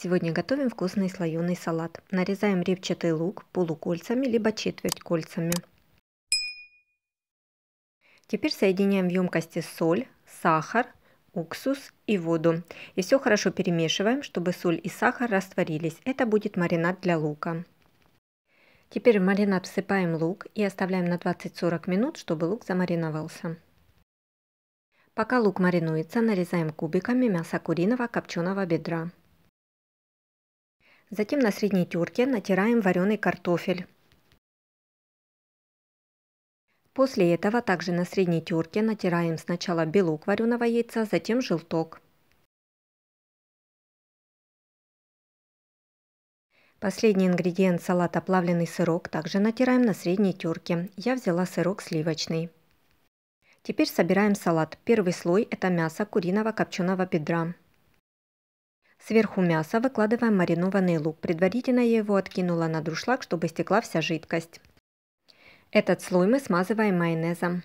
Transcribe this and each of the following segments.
Сегодня готовим вкусный слоеный салат. Нарезаем репчатый лук полукольцами либо четверть кольцами. Теперь соединяем в емкости соль, сахар, уксус и воду. И все хорошо перемешиваем, чтобы соль и сахар растворились. Это будет маринад для лука. Теперь в маринад всыпаем лук и оставляем на 20-40 минут, чтобы лук замариновался. Пока лук маринуется, нарезаем кубиками мясо куриного копченого бедра. Затем на средней терке натираем вареный картофель. После этого также на средней терке натираем сначала белок вареного яйца, затем желток. Последний ингредиент салата плавленый сырок также натираем на средней терке. Я взяла сырок сливочный. Теперь собираем салат. Первый слой это мясо куриного копченого бедра. Сверху мясо выкладываем маринованный лук. Предварительно я его откинула на друшлаг, чтобы стекла вся жидкость. Этот слой мы смазываем майонезом.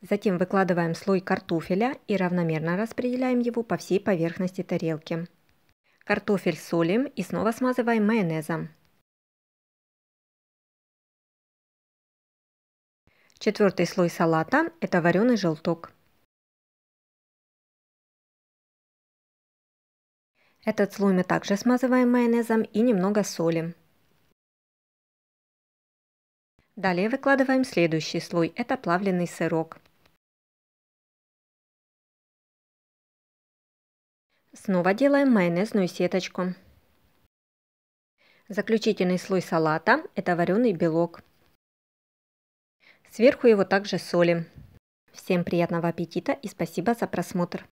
Затем выкладываем слой картофеля и равномерно распределяем его по всей поверхности тарелки. Картофель солим и снова смазываем майонезом. Четвертый слой салата – это вареный желток. Этот слой мы также смазываем майонезом и немного соли. Далее выкладываем следующий слой, это плавленый сырок. Снова делаем майонезную сеточку. Заключительный слой салата – это вареный белок. Сверху его также солим. Всем приятного аппетита и спасибо за просмотр!